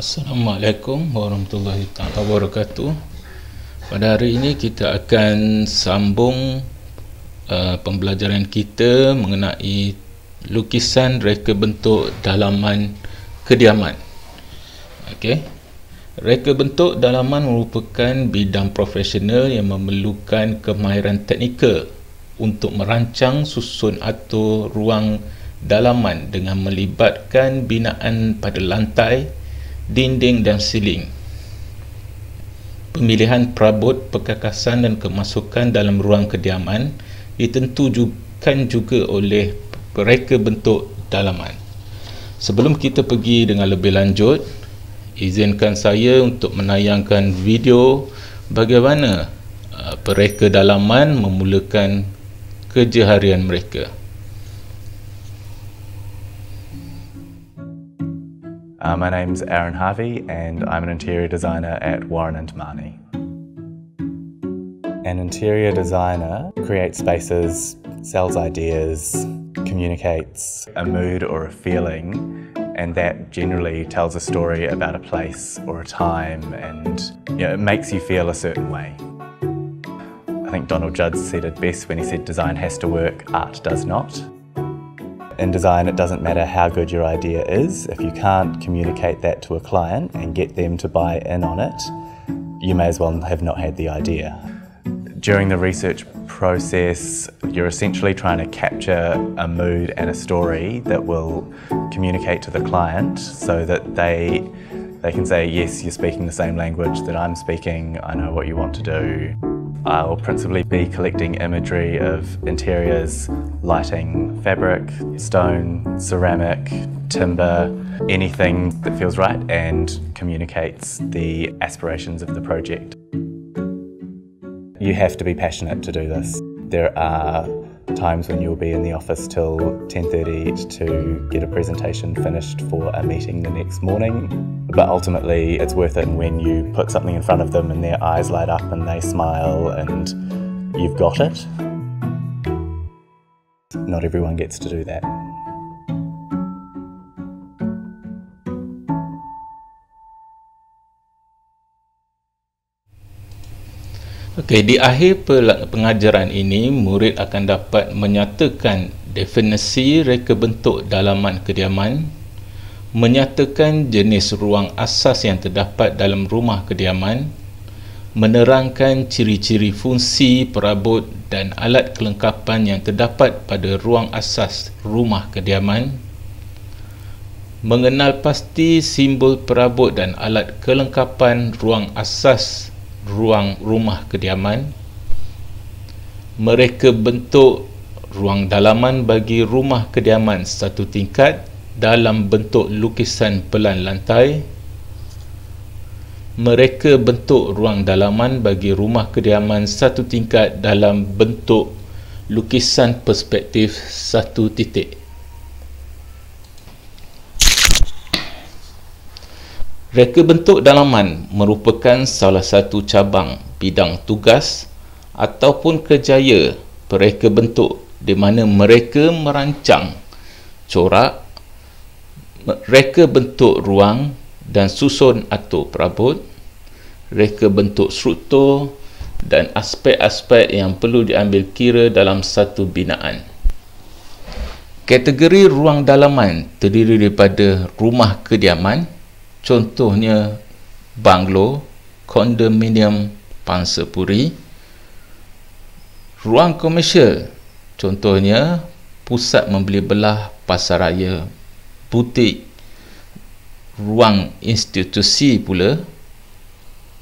Assalamualaikum warahmatullahi taala wabarakatuh. Pada hari ini kita akan sambung uh, pembelajaran kita mengenai lukisan reka bentuk dalaman kediaman. Okey. Reka bentuk dalaman merupakan bidang profesional yang memerlukan kemahiran teknikal untuk merancang susun atau ruang dalaman dengan melibatkan binaan pada lantai, dinding dan siling. Pemilihan perabot, perkakasan dan kemasukan dalam ruang kediaman ditentukan juga oleh mereka bentuk dalaman. Sebelum kita pergi dengan lebih lanjut, izinkan saya untuk menayangkan video bagaimana mereka uh, dalaman memulakan kerja harian mereka. Uh, my name's Aaron Harvey and I'm an interior designer at Warren and Marnie. An interior designer creates spaces, sells ideas, communicates a mood or a feeling and that generally tells a story about a place or a time and you know, it makes you feel a certain way. I think Donald Judd said it best when he said design has to work, art does not in design, it doesn't matter how good your idea is, if you can't communicate that to a client and get them to buy in on it, you may as well have not had the idea. During the research process, you're essentially trying to capture a mood and a story that will communicate to the client so that they, they can say, yes, you're speaking the same language that I'm speaking, I know what you want to do. I will principally be collecting imagery of interiors, lighting, fabric, stone, ceramic, timber, anything that feels right and communicates the aspirations of the project. You have to be passionate to do this. There are times when you'll be in the office till 10.30 to get a presentation finished for a meeting the next morning. But ultimately, it's worth it when you put something in front of them and their eyes light up and they smile and you've got it. Not everyone gets to do that. Okay. di akhir pengajaran ini, murid akan dapat menyatakan definisi reka bentuk dalaman kediaman menyatakan jenis ruang asas yang terdapat dalam rumah kediaman, menerangkan ciri-ciri fungsi perabot dan alat kelengkapan yang terdapat pada ruang asas rumah kediaman, mengenal pasti simbol perabot dan alat kelengkapan ruang asas ruang rumah kediaman, mereka bentuk ruang dalaman bagi rumah kediaman satu tingkat dalam bentuk lukisan pelan lantai mereka bentuk ruang dalaman bagi rumah kediaman satu tingkat dalam bentuk lukisan perspektif satu titik. Reka bentuk dalaman merupakan salah satu cabang bidang tugas ataupun kerjaya pereka bentuk di mana mereka merancang, corak reka bentuk ruang dan susun atau perabot reka bentuk struktur dan aspek-aspek yang perlu diambil kira dalam satu binaan kategori ruang dalaman terdiri daripada rumah kediaman contohnya banglo kondominium pansepuri ruang komersial contohnya pusat membeli belah pasaraya butik ruang institusi pula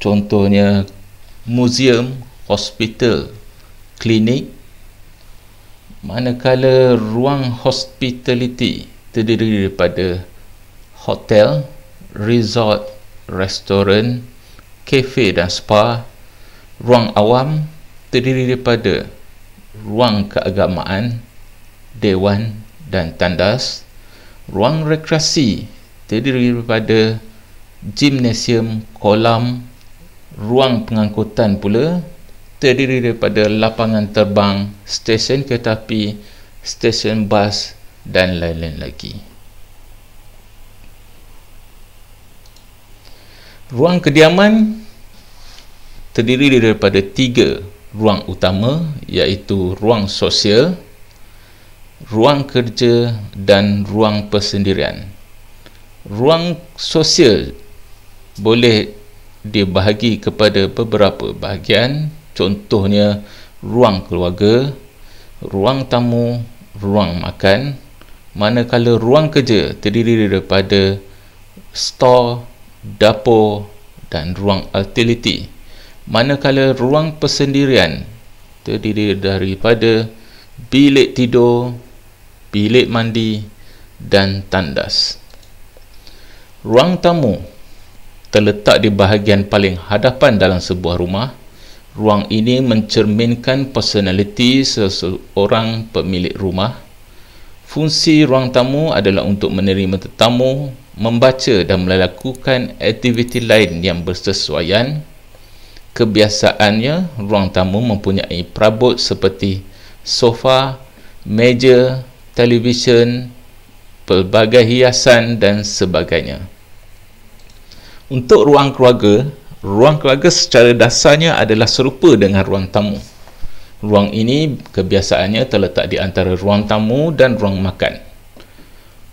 contohnya museum, hospital, klinik manakala ruang hospitality terdiri daripada hotel, resort, restoran, kafe dan spa ruang awam terdiri daripada ruang keagamaan, dewan dan tandas ruang rekreasi terdiri daripada gimnasium, kolam, ruang pengangkutan pula terdiri daripada lapangan terbang, stesen kereta api, stesen bas dan lain-lain lagi. Ruang kediaman terdiri daripada tiga ruang utama iaitu ruang sosial, ruang kerja dan ruang persendirian ruang sosial boleh dibahagi kepada beberapa bahagian contohnya ruang keluarga ruang tamu ruang makan manakala ruang kerja terdiri daripada stor dapur dan ruang utility manakala ruang persendirian terdiri daripada bilik tidur bilik mandi dan tandas. Ruang tamu terletak di bahagian paling hadapan dalam sebuah rumah. Ruang ini mencerminkan personaliti seseorang pemilik rumah. Fungsi ruang tamu adalah untuk menerima tetamu, membaca dan melakukan aktiviti lain yang bersesuaian. Kebiasaannya, ruang tamu mempunyai perabot seperti sofa, meja, televisyen, pelbagai hiasan dan sebagainya. Untuk ruang keluarga, ruang keluarga secara dasarnya adalah serupa dengan ruang tamu. Ruang ini kebiasaannya terletak di antara ruang tamu dan ruang makan.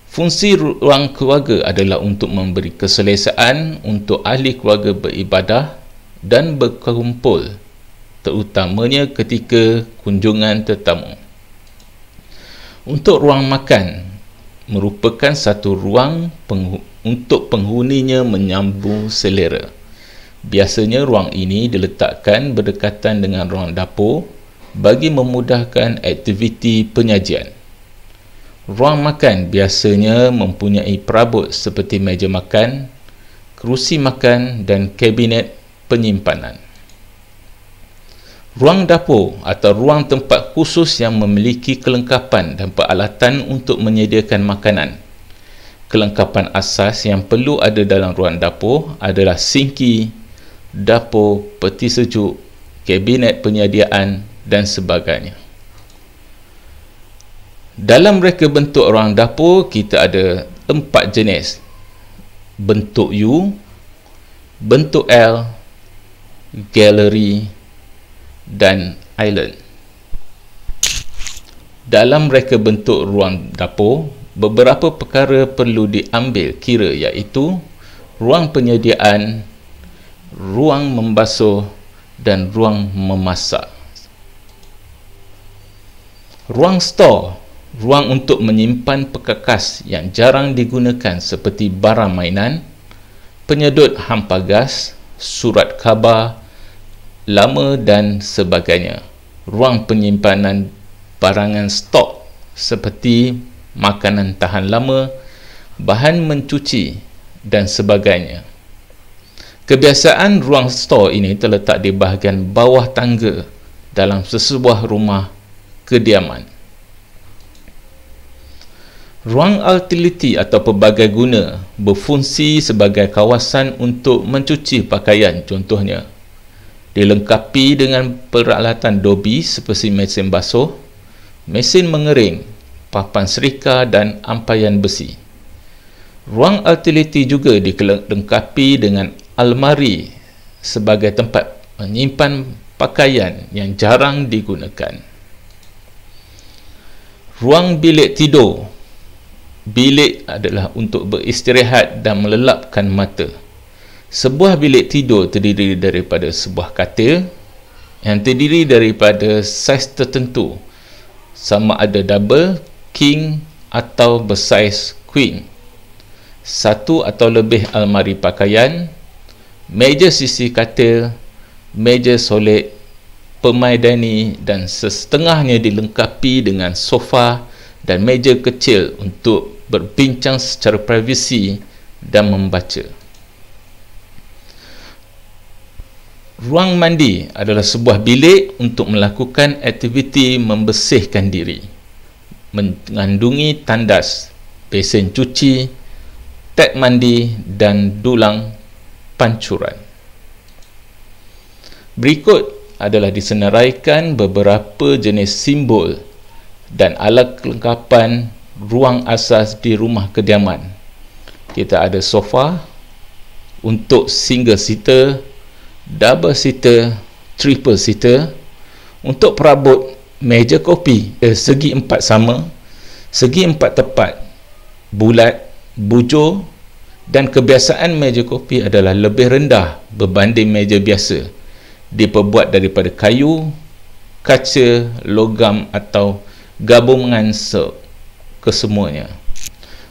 Fungsi ruang keluarga adalah untuk memberi keselesaan untuk ahli keluarga beribadah dan berkumpul terutamanya ketika kunjungan tetamu. Untuk ruang makan merupakan satu ruang penghu- untuk penghuninya menyambung selera. Biasanya ruang ini diletakkan berdekatan dengan ruang dapur bagi memudahkan aktiviti penyajian. Ruang makan biasanya mempunyai perabot seperti meja makan, kerusi makan dan kabinet penyimpanan. Ruang dapur atau ruang tempat khusus yang memiliki kelengkapan dan peralatan untuk menyediakan makanan. Kelengkapan asas yang perlu ada dalam ruang dapur adalah sinki, dapur, peti sejuk, kabinet penyediaan dan sebagainya. Dalam reka bentuk ruang dapur, kita ada empat jenis. Bentuk U, bentuk L, galeri, galeri, dan island. Dalam reka bentuk ruang dapur, beberapa perkara perlu diambil kira iaitu ruang penyediaan, ruang membasuh dan ruang memasak. Ruang store, ruang untuk menyimpan pekakas yang jarang digunakan seperti barang mainan, penyedut hampa gas, surat khabar, lama dan sebagainya ruang penyimpanan barangan stok seperti makanan tahan lama bahan mencuci dan sebagainya kebiasaan ruang stok ini terletak di bahagian bawah tangga dalam sesebuah rumah kediaman Ruang utility atau pelbagai guna berfungsi sebagai kawasan untuk mencuci pakaian contohnya dilengkapi dengan peralatan dobi seperti mesin basuh, mesin mengering, papan serika dan ampayan besi. Ruang utiliti juga dilengkapi dengan almari sebagai tempat menyimpan pakaian yang jarang digunakan. Ruang bilik tidur Bilik adalah untuk beristirahat dan melelapkan mata sebuah bilik tidur terdiri daripada sebuah katil yang terdiri daripada saiz tertentu sama ada double, king atau bersaiz queen satu atau lebih almari pakaian meja sisi katil meja solek pemaidani dan setengahnya dilengkapi dengan sofa dan meja kecil untuk berbincang secara privasi dan membaca. Ruang mandi adalah sebuah bilik untuk melakukan aktiviti membersihkan diri. Mengandungi tandas, besen cuci, tek mandi dan dulang pancuran. Berikut adalah disenaraikan beberapa jenis simbol dan alat kelengkapan ruang asas di rumah kediaman. Kita ada sofa untuk single seater double seater, triple seater untuk perabot meja kopi eh, segi empat sama, segi empat tepat, bulat, bujur dan kebiasaan meja kopi adalah lebih rendah berbanding meja biasa. Diperbuat daripada kayu, kaca, logam atau gabungan se- kesemuanya.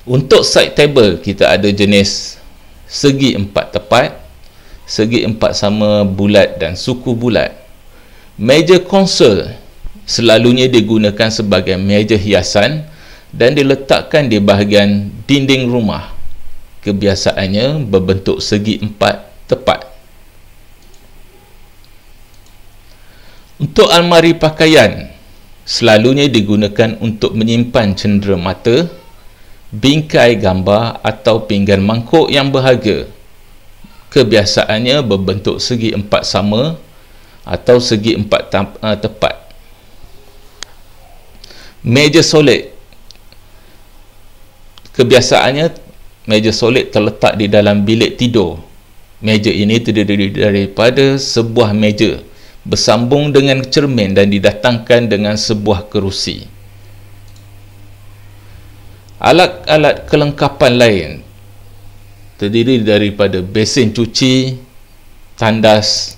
Untuk side table kita ada jenis segi empat tepat, segi empat sama bulat dan suku bulat meja konsol selalunya digunakan sebagai meja hiasan dan diletakkan di bahagian dinding rumah kebiasaannya berbentuk segi empat tepat untuk almari pakaian selalunya digunakan untuk menyimpan cendera mata bingkai gambar atau pinggan mangkuk yang berharga kebiasaannya berbentuk segi empat sama atau segi empat ah, tepat meja solid kebiasaannya meja solid terletak di dalam bilik tidur meja ini terdiri daripada sebuah meja bersambung dengan cermin dan didatangkan dengan sebuah kerusi alat-alat kelengkapan lain terdiri daripada besin cuci, tandas,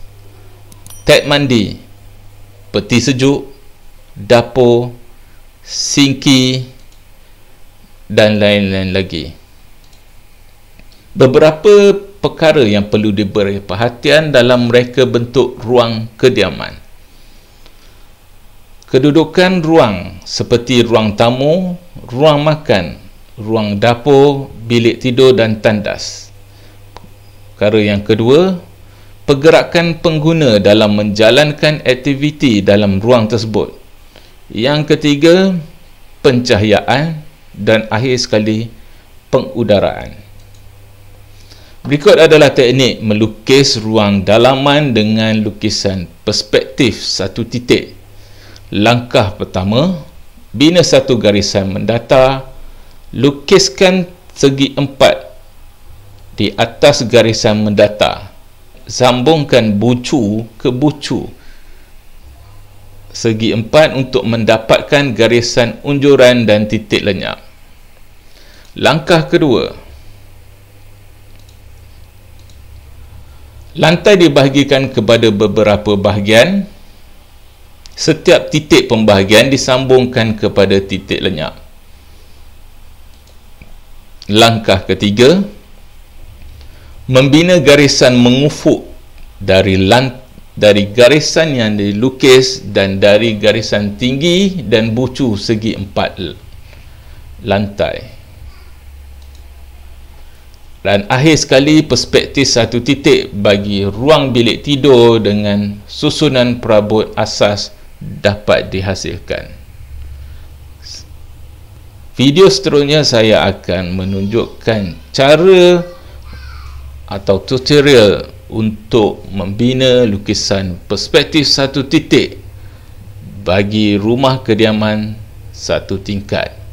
tap mandi, peti sejuk, dapur, sinki dan lain-lain lagi. Beberapa perkara yang perlu diberi perhatian dalam mereka bentuk ruang kediaman. Kedudukan ruang seperti ruang tamu, ruang makan, ruang dapur, bilik tidur dan tandas. Perkara yang kedua, pergerakan pengguna dalam menjalankan aktiviti dalam ruang tersebut. Yang ketiga, pencahayaan dan akhir sekali pengudaraan. Berikut adalah teknik melukis ruang dalaman dengan lukisan perspektif satu titik. Langkah pertama, bina satu garisan mendatar lukiskan segi empat di atas garisan mendata sambungkan bucu ke bucu segi empat untuk mendapatkan garisan unjuran dan titik lenyap langkah kedua lantai dibahagikan kepada beberapa bahagian setiap titik pembahagian disambungkan kepada titik lenyap langkah ketiga membina garisan mengufuk dari lant dari garisan yang dilukis dan dari garisan tinggi dan bucu segi empat lantai dan akhir sekali perspektif satu titik bagi ruang bilik tidur dengan susunan perabot asas dapat dihasilkan video seterusnya saya akan menunjukkan cara atau tutorial untuk membina lukisan perspektif satu titik bagi rumah kediaman satu tingkat